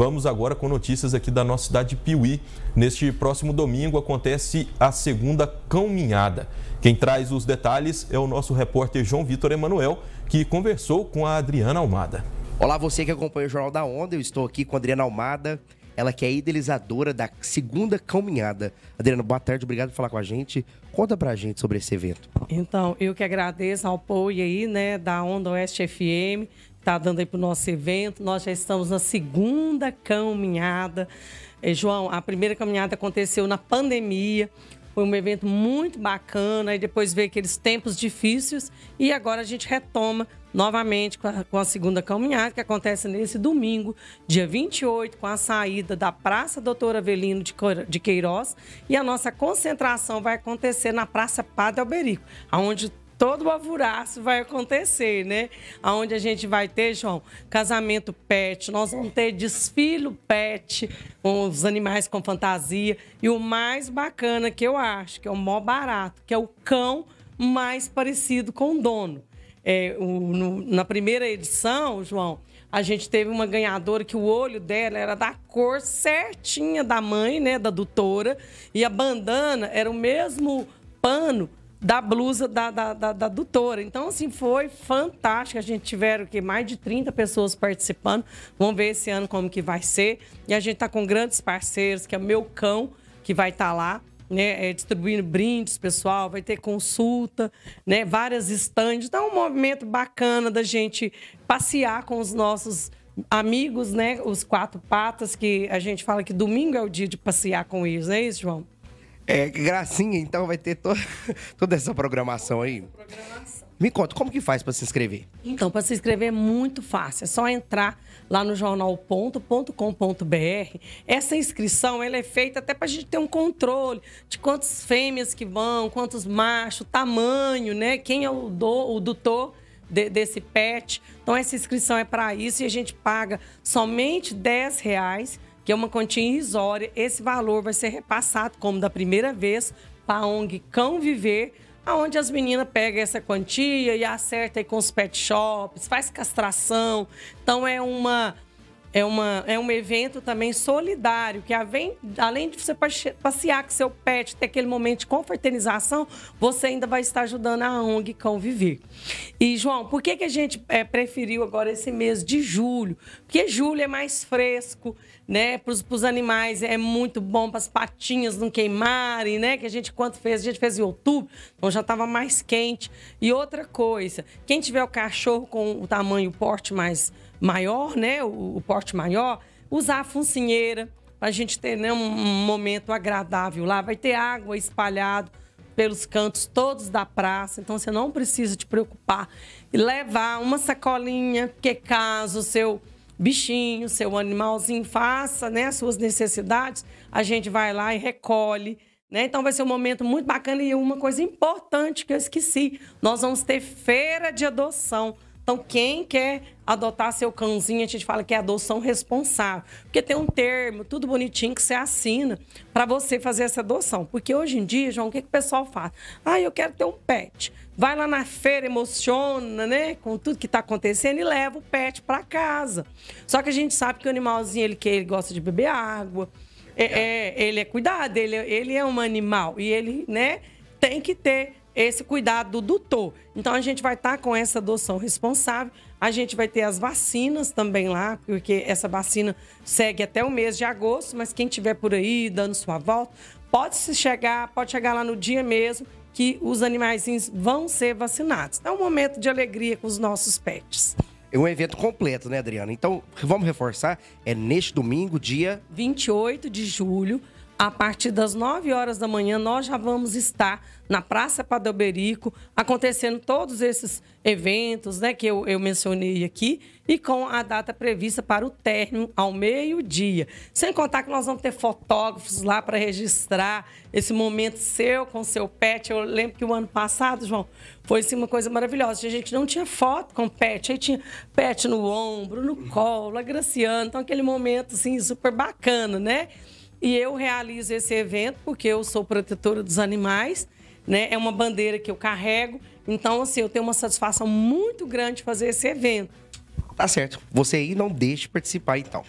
Vamos agora com notícias aqui da nossa cidade de Piuí. Neste próximo domingo acontece a segunda caminhada. Quem traz os detalhes é o nosso repórter João Vitor Emanuel, que conversou com a Adriana Almada. Olá, você que acompanha o Jornal da Onda, eu estou aqui com a Adriana Almada, ela que é idealizadora da segunda caminhada. Adriana, boa tarde, obrigado por falar com a gente. Conta pra gente sobre esse evento. Então, eu que agradeço ao apoio aí, né, da Onda Oeste FM, está dando aí para o nosso evento. Nós já estamos na segunda caminhada. É, João, a primeira caminhada aconteceu na pandemia. Foi um evento muito bacana e depois veio aqueles tempos difíceis e agora a gente retoma novamente com a, com a, segunda caminhada, que acontece nesse domingo, dia 28, com a saída da Praça Doutora Avelino de Queiroz. E a nossa concentração vai acontecer na Praça Padre Alberico, onde todo o avuraço vai acontecer, né? Onde a gente vai ter, João, casamento pet, nós vamos ter desfile pet, os animais com fantasia. E o mais bacana que eu acho, que é o mó barato, que é o cão mais parecido com o dono. É, o, no, na primeira edição, João, a gente teve uma ganhadora que o olho dela era da cor certinha da mãe, né, da doutora, e a bandana era o mesmo pano da blusa da, da, da, da doutora. Então, assim, foi fantástico. A gente tiveram que mais de 30 pessoas participando. Vamos ver esse ano como que vai ser. E a gente está com grandes parceiros, que é o meu cão, que vai estar tá lá. Né, é, distribuindo brindes, pessoal, vai ter consulta, né, várias estandes. Então, é um movimento bacana da gente passear com os nossos amigos, né, os quatro patas, que a gente fala que domingo é o dia de passear com eles, não é isso, João? É, gracinha, então vai ter to... toda essa programação aí. Programação. Me conta, como que faz para se inscrever? Então, para se inscrever é muito fácil. É só entrar lá no jornalponto.com.br. Essa inscrição ela é feita até para a gente ter um controle de quantas fêmeas que vão, quantos machos, tamanho, né? Quem é o, do, o doutor de, desse pet. Então, essa inscrição é para isso e a gente paga somente 10 reais que é uma quantia irrisória. Esse valor vai ser repassado, como da primeira vez, para a ONG Cão Viver, aonde as meninas pegam essa quantia e acertam com os pet shops, faz castração. Então é uma é, uma, é um evento também solidário, que além, além de você passear com seu pet, ter aquele momento de confraternização, você ainda vai estar ajudando a ONG Conviver. E, João, por que, que a gente é, preferiu agora esse mês de julho? Porque julho é mais fresco, né? Para os animais é muito bom para as patinhas não queimarem, né? Que a gente, quanto fez? A gente fez em outubro, então já estava mais quente. E outra coisa, quem tiver o cachorro com o tamanho, o porte mais maior, né? O, o porte maior, usar a funcinheira para a gente ter né, um, um momento agradável lá. Vai ter água espalhado pelos cantos todos da praça, então você não precisa te preocupar. E levar uma sacolinha, porque caso o seu bichinho, seu animalzinho faça né, as suas necessidades, a gente vai lá e recolhe. Né? Então vai ser um momento muito bacana e uma coisa importante que eu esqueci: nós vamos ter feira de adoção. Então, quem quer adotar seu cãozinho, a gente fala que é adoção responsável. Porque tem um termo, tudo bonitinho, que você assina para você fazer essa adoção. Porque hoje em dia, João, o que, que o pessoal faz? Ah, eu quero ter um pet. Vai lá na feira, emociona, né? Com tudo que está acontecendo e leva o pet para casa. Só que a gente sabe que o animalzinho, ele, que ele gosta de beber água. É, é, ele é cuidado, ele, ele é um animal. E ele, né, tem que ter esse cuidado do doutor. Então a gente vai estar tá com essa adoção responsável, a gente vai ter as vacinas também lá, porque essa vacina segue até o mês de agosto, mas quem tiver por aí dando sua volta, pode se chegar, pode chegar lá no dia mesmo que os animaizinhos vão ser vacinados. é um momento de alegria com os nossos pets. É um evento completo, né, Adriana? Então, vamos reforçar, é neste domingo, dia 28 de julho, a partir das 9 horas da manhã, nós já vamos estar na Praça Padelberico, acontecendo todos esses eventos né, que eu, eu mencionei aqui, e com a data prevista para o término ao meio-dia. Sem contar que nós vamos ter fotógrafos lá para registrar esse momento seu com seu pet. Eu lembro que o ano passado, João, foi assim, uma coisa maravilhosa. A gente não tinha foto com pet, aí tinha pet no ombro, no colo, Graciana. Então, aquele momento assim, super bacana, né? E eu realizo esse evento porque eu sou protetora dos animais, né? É uma bandeira que eu carrego. Então, assim, eu tenho uma satisfação muito grande de fazer esse evento. Tá certo. Você aí não deixe de participar, então.